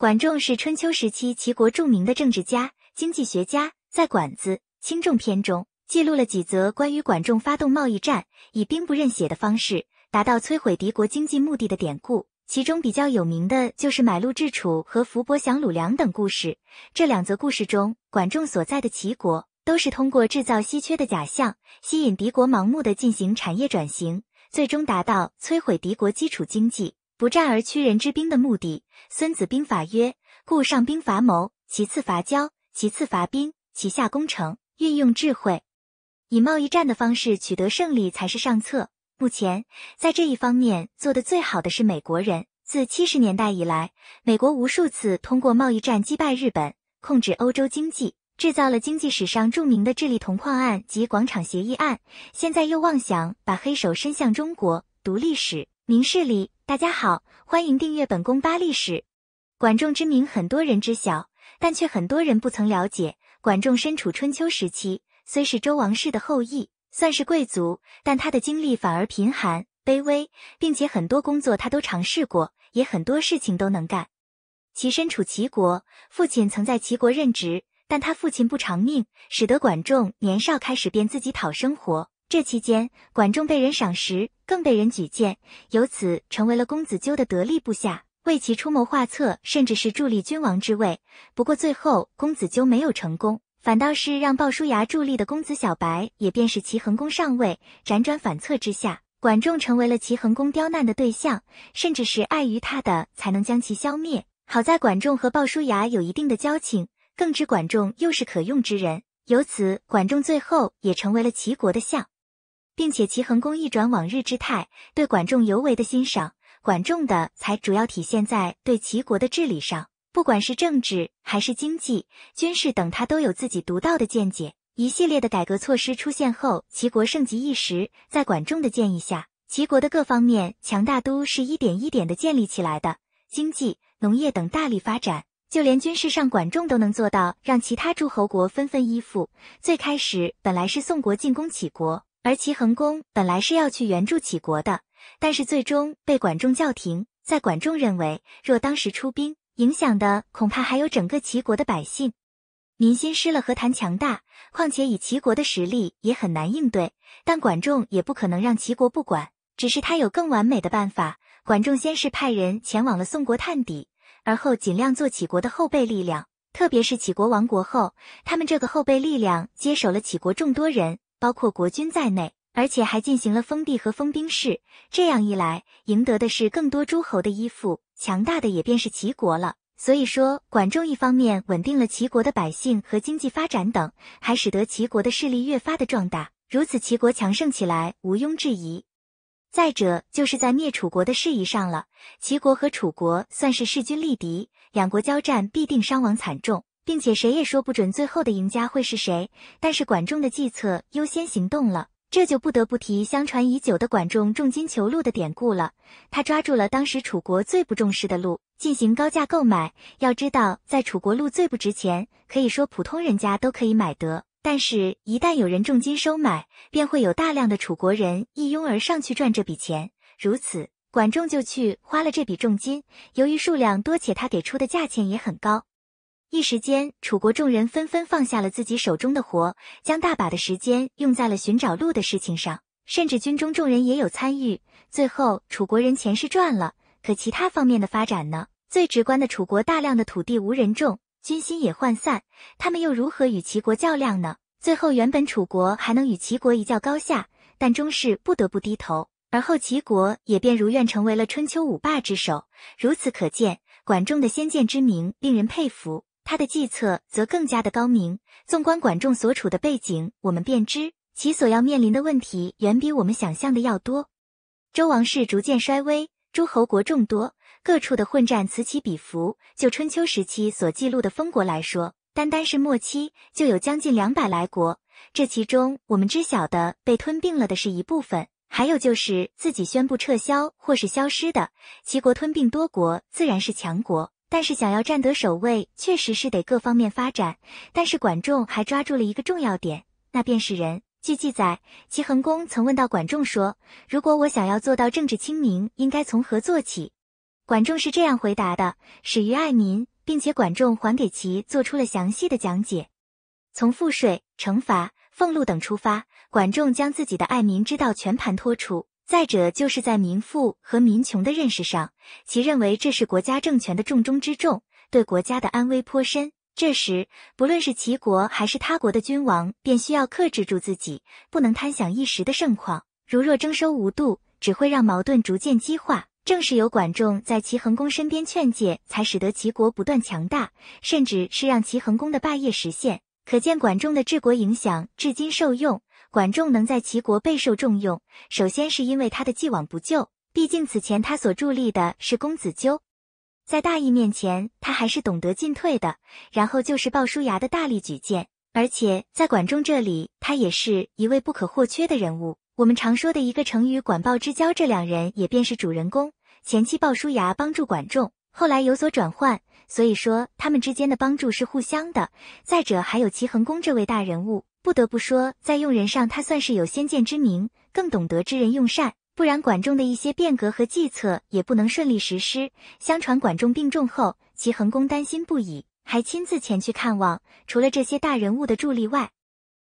管仲是春秋时期齐国著名的政治家、经济学家，在《管子·轻重篇》中记录了几则关于管仲发动贸易战，以兵不刃血的方式达到摧毁敌国经济目的的典故，其中比较有名的就是买路之楚和伏伯降鲁梁等故事。这两则故事中，管仲所在的齐国都是通过制造稀缺的假象，吸引敌国盲目的进行产业转型，最终达到摧毁敌国基础经济。不战而屈人之兵的目的，《孙子兵法》曰：“故上兵伐谋，其次伐交，其次伐兵，其下攻城。”运用智慧，以贸易战的方式取得胜利才是上策。目前，在这一方面做得最好的是美国人。自七十年代以来，美国无数次通过贸易战击败日本，控制欧洲经济，制造了经济史上著名的智利铜矿案及广场协议案。现在又妄想把黑手伸向中国。读历史，明事理。大家好，欢迎订阅本宫八历史。管仲之名，很多人知晓，但却很多人不曾了解。管仲身处春秋时期，虽是周王室的后裔，算是贵族，但他的经历反而贫寒卑微，并且很多工作他都尝试过，也很多事情都能干。其身处齐国，父亲曾在齐国任职，但他父亲不长命，使得管仲年少开始便自己讨生活。这期间，管仲被人赏识。更被人举荐，由此成为了公子纠的得力部下，为其出谋划策，甚至是助力君王之位。不过最后，公子纠没有成功，反倒是让鲍叔牙助力的公子小白，也便是齐恒公上位。辗转反侧之下，管仲成为了齐恒公刁难的对象，甚至是碍于他的才能将其消灭。好在管仲和鲍叔牙有一定的交情，更知管仲又是可用之人，由此管仲最后也成为了齐国的相。并且齐桓公一转往日之态，对管仲尤为的欣赏。管仲的才主要体现在对齐国的治理上，不管是政治还是经济、军事等，他都有自己独到的见解。一系列的改革措施出现后，齐国盛极一时。在管仲的建议下，齐国的各方面强大都是一点一点的建立起来的。经济、农业等大力发展，就连军事上，管仲都能做到让其他诸侯国纷纷依附。最开始本来是宋国进攻齐国。而齐桓公本来是要去援助齐国的，但是最终被管仲叫停。在管仲认为，若当时出兵，影响的恐怕还有整个齐国的百姓，民心失了，何谈强大？况且以齐国的实力，也很难应对。但管仲也不可能让齐国不管，只是他有更完美的办法。管仲先是派人前往了宋国探底，而后尽量做齐国的后备力量。特别是齐国亡国后，他们这个后备力量接手了齐国众多人。包括国君在内，而且还进行了封地和封兵事。这样一来，赢得的是更多诸侯的依附，强大的也便是齐国了。所以说，管仲一方面稳定了齐国的百姓和经济发展等，还使得齐国的势力越发的壮大。如此，齐国强盛起来毋庸置疑。再者，就是在灭楚国的事宜上了，齐国和楚国算是势均力敌，两国交战必定伤亡惨重。并且谁也说不准最后的赢家会是谁，但是管仲的计策优先行动了，这就不得不提相传已久的管仲重金求路的典故了。他抓住了当时楚国最不重视的路进行高价购买。要知道，在楚国路最不值钱，可以说普通人家都可以买得。但是，一旦有人重金收买，便会有大量的楚国人一拥而上去赚这笔钱。如此，管仲就去花了这笔重金。由于数量多且他给出的价钱也很高。一时间，楚国众人纷纷放下了自己手中的活，将大把的时间用在了寻找路的事情上，甚至军中众人也有参与。最后，楚国人钱是赚了，可其他方面的发展呢？最直观的，楚国大量的土地无人种，军心也涣散，他们又如何与齐国较量呢？最后，原本楚国还能与齐国一较高下，但终是不得不低头。而后，齐国也便如愿成为了春秋五霸之首。如此可见，管仲的先见之明令人佩服。他的计策则更加的高明。纵观管仲所处的背景，我们便知其所要面临的问题远比我们想象的要多。周王室逐渐衰微，诸侯国众多，各处的混战此起彼伏。就春秋时期所记录的封国来说，单单是末期就有将近两百来国。这其中，我们知晓的被吞并了的是一部分，还有就是自己宣布撤销或是消失的。齐国吞并多国，自然是强国。但是想要占得首位，确实是得各方面发展。但是管仲还抓住了一个重要点，那便是人。据记载，齐恒公曾问到管仲说：“如果我想要做到政治清明，应该从何做起？”管仲是这样回答的：“始于爱民，并且管仲还给齐做出了详细的讲解，从赋税、惩罚、俸禄等出发，管仲将自己的爱民之道全盘托出。”再者，就是在民富和民穷的认识上，其认为这是国家政权的重中之重，对国家的安危颇深。这时，不论是齐国还是他国的君王，便需要克制住自己，不能贪享一时的盛况。如若征收无度，只会让矛盾逐渐激化。正是有管仲在齐桓公身边劝诫，才使得齐国不断强大，甚至是让齐桓公的霸业实现。可见，管仲的治国影响至今受用。管仲能在齐国备受重用，首先是因为他的既往不咎。毕竟此前他所助力的是公子纠，在大义面前，他还是懂得进退的。然后就是鲍叔牙的大力举荐，而且在管仲这里，他也是一位不可或缺的人物。我们常说的一个成语“管鲍之交”，这两人也便是主人公。前期鲍叔牙帮助管仲，后来有所转换，所以说他们之间的帮助是互相的。再者还有齐桓公这位大人物。不得不说，在用人上他算是有先见之明，更懂得知人用善，不然管仲的一些变革和计策也不能顺利实施。相传管仲病重后，齐桓公担心不已，还亲自前去看望。除了这些大人物的助力外，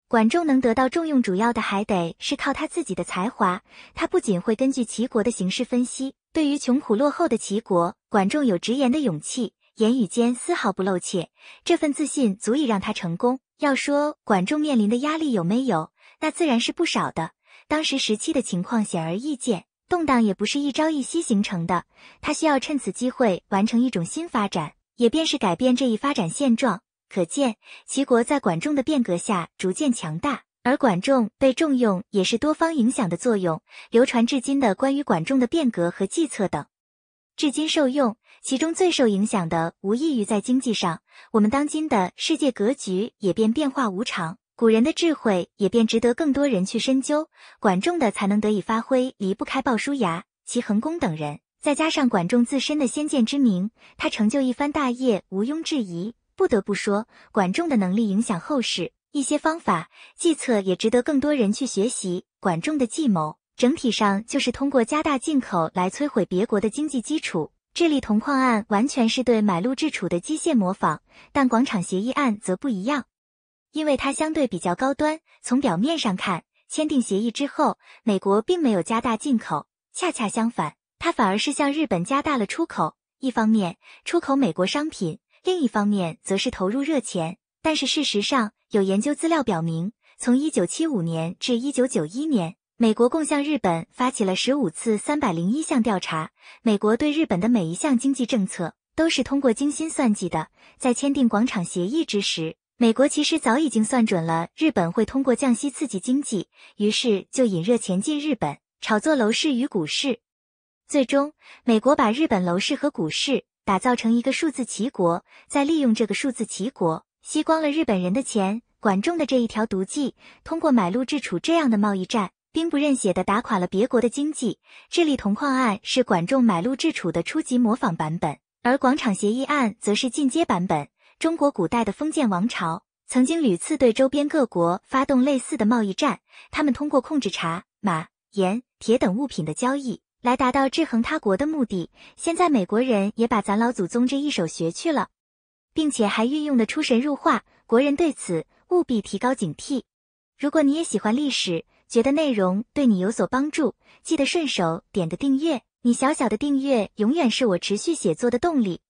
管仲能得到重用，主要的还得是靠他自己的才华。他不仅会根据齐国的形势分析，对于穷苦落后的齐国，管仲有直言的勇气，言语间丝毫不露怯。这份自信足以让他成功。要说管仲面临的压力有没有，那自然是不少的。当时时期的情况显而易见，动荡也不是一朝一夕形成的，他需要趁此机会完成一种新发展，也便是改变这一发展现状。可见，齐国在管仲的变革下逐渐强大，而管仲被重用也是多方影响的作用。流传至今的关于管仲的变革和计策等。至今受用，其中最受影响的无异于在经济上。我们当今的世界格局也变变化无常，古人的智慧也便值得更多人去深究。管仲的才能得以发挥，离不开鲍叔牙、齐恒公等人，再加上管仲自身的先见之明，他成就一番大业毋庸置疑。不得不说，管仲的能力影响后世，一些方法、计策也值得更多人去学习。管仲的计谋。整体上就是通过加大进口来摧毁别国的经济基础。智利铜矿案完全是对买路制储的机械模仿，但广场协议案则不一样，因为它相对比较高端。从表面上看，签订协议之后，美国并没有加大进口，恰恰相反，它反而是向日本加大了出口。一方面出口美国商品，另一方面则是投入热钱。但是事实上，有研究资料表明，从一九七五年至一九九一年。美国共向日本发起了十五次三百零一项调查。美国对日本的每一项经济政策都是通过精心算计的。在签订广场协议之时，美国其实早已经算准了日本会通过降息刺激经济，于是就引热钱进日本，炒作楼市与股市。最终，美国把日本楼市和股市打造成一个数字齐国，再利用这个数字齐国吸光了日本人的钱。管仲的这一条毒计，通过买路制楚这样的贸易战。兵不刃血的打垮了别国的经济，智利铜矿案是管仲买路制楚的初级模仿版本，而广场协议案则是进阶版本。中国古代的封建王朝曾经屡次对周边各国发动类似的贸易战，他们通过控制茶、马、盐、铁等物品的交易来达到制衡他国的目的。现在美国人也把咱老祖宗这一手学去了，并且还运用的出神入化，国人对此务必提高警惕。如果你也喜欢历史，觉得内容对你有所帮助，记得顺手点个订阅。你小小的订阅，永远是我持续写作的动力。